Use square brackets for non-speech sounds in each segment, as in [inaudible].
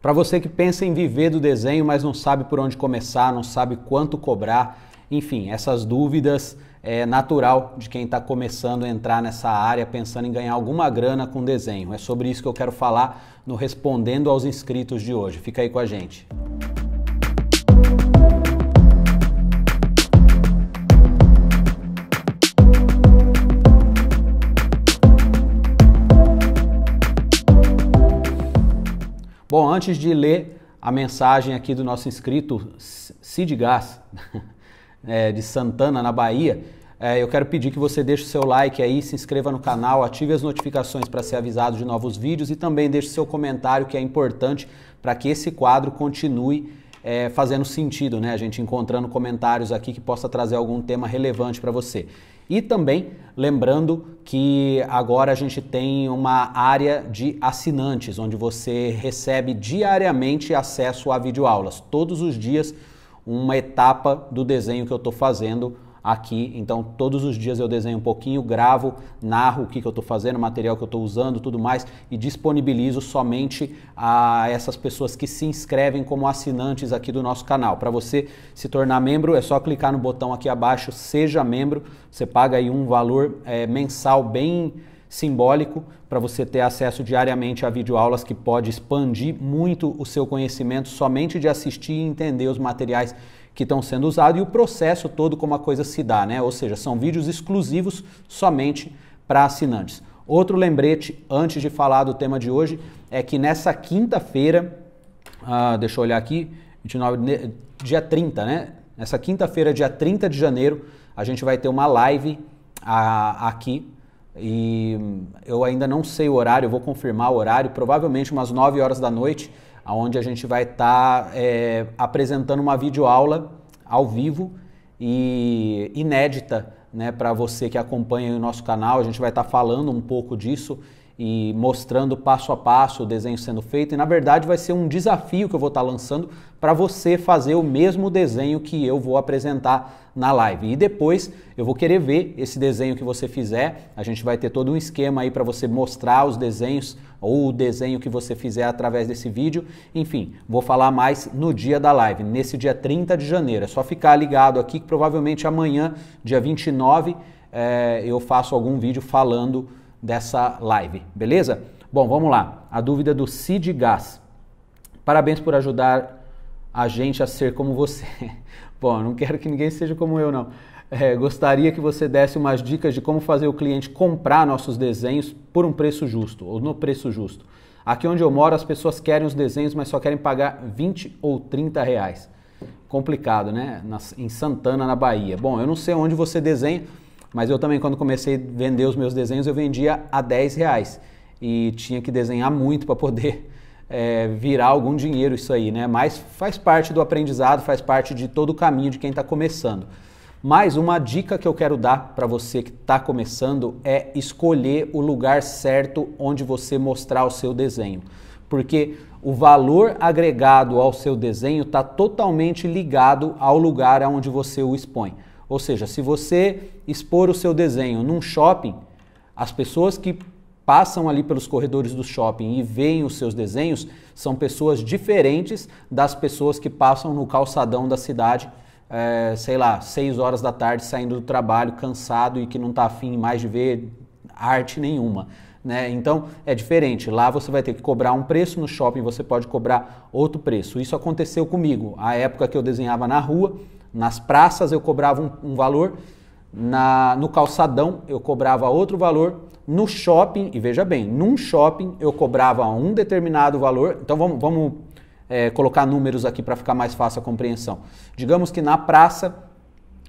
Para você que pensa em viver do desenho, mas não sabe por onde começar, não sabe quanto cobrar, enfim, essas dúvidas é natural de quem está começando a entrar nessa área pensando em ganhar alguma grana com desenho. É sobre isso que eu quero falar no Respondendo aos Inscritos de hoje. Fica aí com a gente. antes de ler a mensagem aqui do nosso inscrito Cid Gás, [laughs] é, de Santana, na Bahia, é, eu quero pedir que você deixe o seu like aí, se inscreva no canal, ative as notificações para ser avisado de novos vídeos e também deixe seu comentário que é importante para que esse quadro continue é, fazendo sentido, né? A gente encontrando comentários aqui que possa trazer algum tema relevante para você. E também lembrando que agora a gente tem uma área de assinantes, onde você recebe diariamente acesso a videoaulas. Todos os dias, uma etapa do desenho que eu estou fazendo aqui. Então, todos os dias eu desenho um pouquinho, gravo, narro o que, que eu estou fazendo, o material que eu estou usando, tudo mais, e disponibilizo somente a essas pessoas que se inscrevem como assinantes aqui do nosso canal. Para você se tornar membro, é só clicar no botão aqui abaixo, seja membro. Você paga aí um valor é, mensal bem simbólico para você ter acesso diariamente a videoaulas que pode expandir muito o seu conhecimento somente de assistir e entender os materiais que estão sendo usados e o processo todo como a coisa se dá, né? Ou seja, são vídeos exclusivos somente para assinantes. Outro lembrete antes de falar do tema de hoje é que nessa quinta-feira, uh, deixa eu olhar aqui, 29, dia 30, né? Nessa quinta-feira, dia 30 de janeiro, a gente vai ter uma live a, aqui e eu ainda não sei o horário, eu vou confirmar o horário, provavelmente umas 9 horas da noite onde a gente vai estar tá, é, apresentando uma videoaula ao vivo e inédita né, para você que acompanha o nosso canal. A gente vai estar tá falando um pouco disso e mostrando passo a passo o desenho sendo feito. E na verdade vai ser um desafio que eu vou estar tá lançando para você fazer o mesmo desenho que eu vou apresentar na live. E depois eu vou querer ver esse desenho que você fizer. A gente vai ter todo um esquema aí para você mostrar os desenhos ou o desenho que você fizer através desse vídeo. Enfim, vou falar mais no dia da live, nesse dia 30 de janeiro. É só ficar ligado aqui que provavelmente amanhã, dia 29, é, eh, eu faço algum vídeo falando dessa live, beleza? Bom, vamos lá. A dúvida do Cid Gás. Parabéns por ajudar a gente a ser como você. [laughs] Bom, não quero que ninguém seja como eu, não. É, gostaria que você desse umas dicas de como fazer o cliente comprar nossos desenhos por um preço justo, ou no preço justo. Aqui onde eu moro, as pessoas querem os desenhos, mas só querem pagar 20 ou 30 reais. Complicado, né? Na, em Santana, na Bahia. Bom, eu não sei onde você desenha, mas eu também, quando comecei a vender os meus desenhos, eu vendia a 10 reais. E tinha que desenhar muito para poder é, [laughs] virar algum dinheiro isso aí, né? Mas faz parte do aprendizado, faz parte de todo o caminho de quem está começando. Mas uma dica que eu quero dar para você que está começando é escolher o lugar certo onde você mostrar o seu desenho. Porque o valor agregado ao seu desenho está totalmente ligado ao lugar onde você o expõe. Ou seja, se você expor o seu desenho num shopping, as pessoas que passam ali pelos corredores do shopping e veem os seus desenhos são pessoas diferentes das pessoas que passam no calçadão da cidade, é, sei lá, 6 horas da tarde saindo do trabalho cansado e que não está afim mais de ver arte nenhuma. Né? Então é diferente. Lá você vai ter que cobrar um preço, no shopping você pode cobrar outro preço. Isso aconteceu comigo. A época que eu desenhava na rua, nas praças eu cobrava um, um valor, na, no calçadão eu cobrava outro valor, no shopping, e veja bem, num shopping eu cobrava um determinado valor, então vamos, vamos é, colocar números aqui para ficar mais fácil a compreensão. Digamos que na praça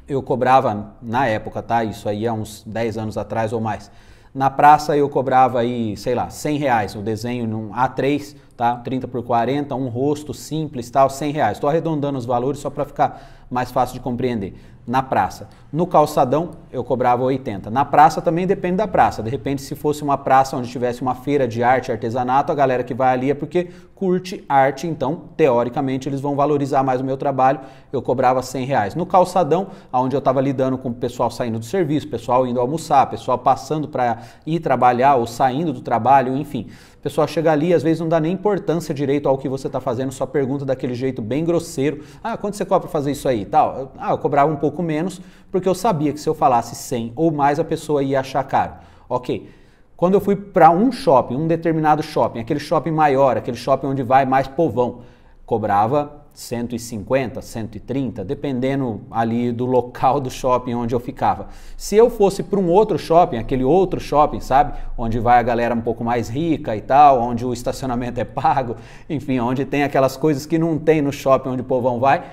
eu cobrava, na época, tá? Isso aí é uns 10 anos atrás ou mais. Na praça eu cobrava aí, sei lá, 100 reais. O desenho num A3 tá? 30 por 40, um rosto simples, tal, 100 reais. Estou arredondando os valores só para ficar mais fácil de compreender. Na praça. No calçadão, eu cobrava 80. Na praça também depende da praça. De repente, se fosse uma praça onde tivesse uma feira de arte, artesanato, a galera que vai ali é porque curte arte, então, teoricamente, eles vão valorizar mais o meu trabalho. Eu cobrava 100 reais. No calçadão, onde eu estava lidando com o pessoal saindo do serviço, pessoal indo almoçar, pessoal passando para ir trabalhar ou saindo do trabalho, enfim pessoal chega ali, às vezes não dá nem importância direito ao que você está fazendo, só pergunta daquele jeito bem grosseiro. Ah, quanto você cobra para fazer isso aí? Tal. Ah, eu cobrava um pouco menos, porque eu sabia que se eu falasse 100 ou mais, a pessoa ia achar caro. Ok. Quando eu fui para um shopping, um determinado shopping, aquele shopping maior, aquele shopping onde vai mais povão, cobrava 150, 130, dependendo ali do local do shopping onde eu ficava. Se eu fosse para um outro shopping, aquele outro shopping, sabe, onde vai a galera um pouco mais rica e tal, onde o estacionamento é pago, enfim, onde tem aquelas coisas que não tem no shopping onde o povão vai,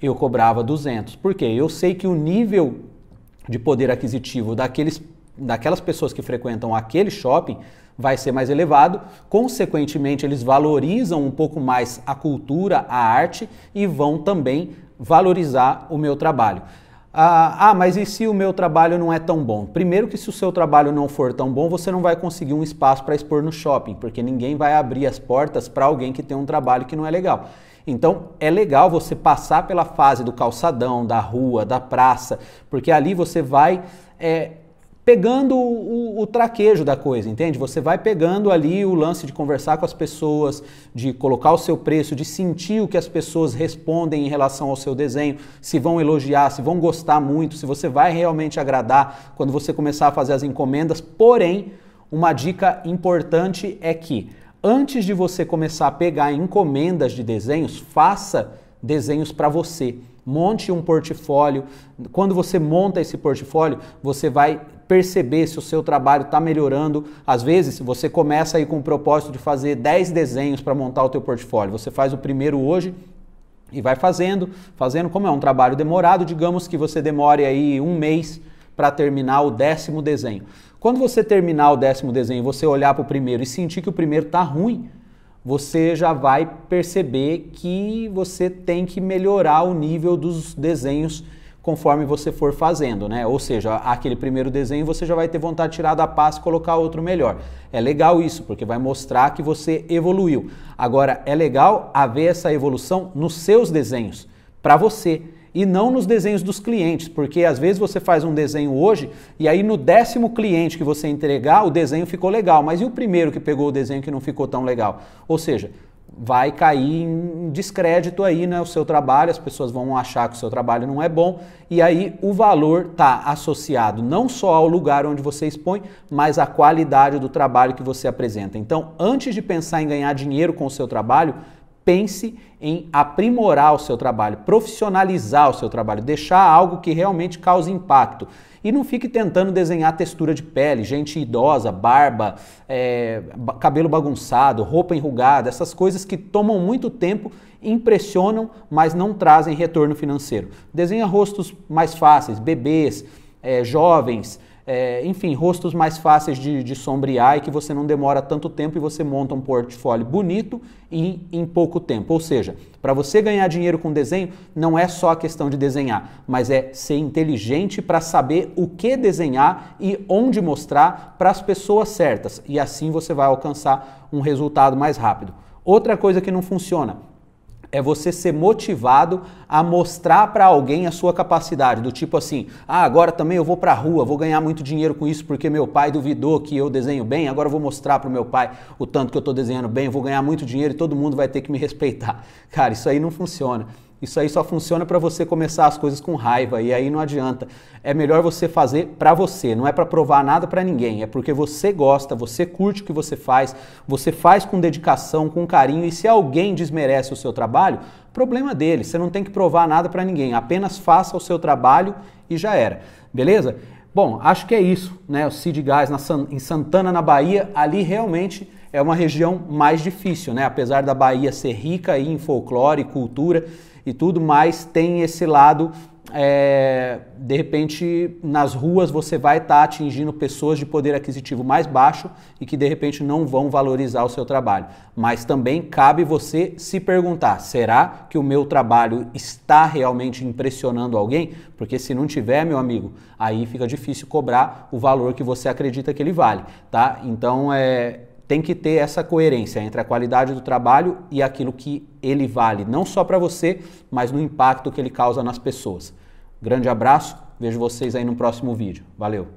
eu cobrava 200. Por quê? Eu sei que o nível de poder aquisitivo daqueles daquelas pessoas que frequentam aquele shopping vai ser mais elevado, consequentemente, eles valorizam um pouco mais a cultura, a arte e vão também valorizar o meu trabalho. Ah, ah, mas e se o meu trabalho não é tão bom? Primeiro que se o seu trabalho não for tão bom, você não vai conseguir um espaço para expor no shopping, porque ninguém vai abrir as portas para alguém que tem um trabalho que não é legal. Então é legal você passar pela fase do calçadão, da rua, da praça, porque ali você vai é, pegando o, o, traquejo da coisa, entende? Você vai pegando ali o lance de conversar com as pessoas, de colocar o seu preço, de sentir o que as pessoas respondem em relação ao seu desenho, se vão elogiar, se vão gostar muito, se você vai realmente agradar quando você começar a fazer as encomendas. Porém, uma dica importante é que antes de você começar a pegar encomendas de desenhos, faça desenhos para você. Monte um portfólio. Quando você monta esse portfólio, você vai perceber se o seu trabalho está melhorando. Às vezes, você começa aí com o propósito de fazer 10 desenhos para montar o teu portfólio. Você faz o primeiro hoje, e vai fazendo, fazendo. Como é um trabalho demorado, digamos que você demore aí um mês para terminar o décimo desenho. Quando você terminar o décimo desenho, você olhar para o primeiro e sentir que o primeiro está ruim, você já vai perceber que você tem que melhorar o nível dos desenhos conforme você for fazendo, né? Ou seja, aquele primeiro desenho você já vai ter vontade de tirar da pasta e colocar outro melhor. É legal isso, porque vai mostrar que você evoluiu. Agora, é legal haver essa evolução nos seus desenhos, para você e não nos desenhos dos clientes, porque às vezes você faz um desenho hoje e aí no décimo cliente que você entregar o desenho ficou legal, mas e o primeiro que pegou o desenho que não ficou tão legal? Ou seja, vai cair em descrédito aí né, o seu trabalho, as pessoas vão achar que o seu trabalho não é bom e aí o valor está associado não só ao lugar onde você expõe, mas à qualidade do trabalho que você apresenta. Então, antes de pensar em ganhar dinheiro com o seu trabalho, pense em aprimorar o seu trabalho, profissionalizar o seu trabalho, deixar algo que realmente cause impacto. E não fique tentando desenhar textura de pele, gente idosa, barba, é, cabelo bagunçado, roupa enrugada, essas coisas que tomam muito tempo, impressionam, mas não trazem retorno financeiro. Desenha rostos mais fáceis, bebês, é, jovens, é, enfim, rostos mais fáceis de, de sombrear e que você não demora tanto tempo e você monta um portfólio bonito e em pouco tempo. Ou seja, para você ganhar dinheiro com desenho, não é só a questão de desenhar, mas é ser inteligente para saber o que desenhar e onde mostrar para as pessoas certas. E assim você vai alcançar um resultado mais rápido. Outra coisa que não funciona, é você ser motivado a mostrar para alguém a sua capacidade, do tipo assim: "Ah, agora também eu vou para a rua, vou ganhar muito dinheiro com isso porque meu pai duvidou que eu desenho bem, agora eu vou mostrar para o meu pai o tanto que eu estou desenhando bem, vou ganhar muito dinheiro e todo mundo vai ter que me [laughs] respeitar". Cara, isso aí não funciona. Isso aí só funciona para você começar as coisas com raiva e aí não adianta. É melhor você fazer para você, não é para provar nada para ninguém, é porque você gosta, você curte o que você faz, você faz com dedicação, com carinho e se alguém desmerece o seu trabalho, problema dele, você não tem que provar nada para ninguém, apenas faça o seu trabalho e já era. Beleza? Bom, acho que é isso, né? O Cid Gás na San... em Santana, na Bahia, ali realmente é uma região mais difícil, né? Apesar da Bahia ser rica em folclore e cultura, e tudo, mais tem esse lado é, de repente nas ruas você vai estar tá atingindo pessoas de poder aquisitivo mais baixo e que de repente não vão valorizar o seu trabalho. Mas também cabe você se perguntar: será que o meu trabalho está realmente impressionando alguém? Porque se não tiver, meu amigo, aí fica difícil cobrar o valor que você acredita que ele vale, tá? Então é tem que ter essa coerência entre a qualidade do trabalho e aquilo que ele vale, não só para você, mas no impacto que ele causa nas pessoas. Grande abraço, vejo vocês aí no próximo vídeo. Valeu!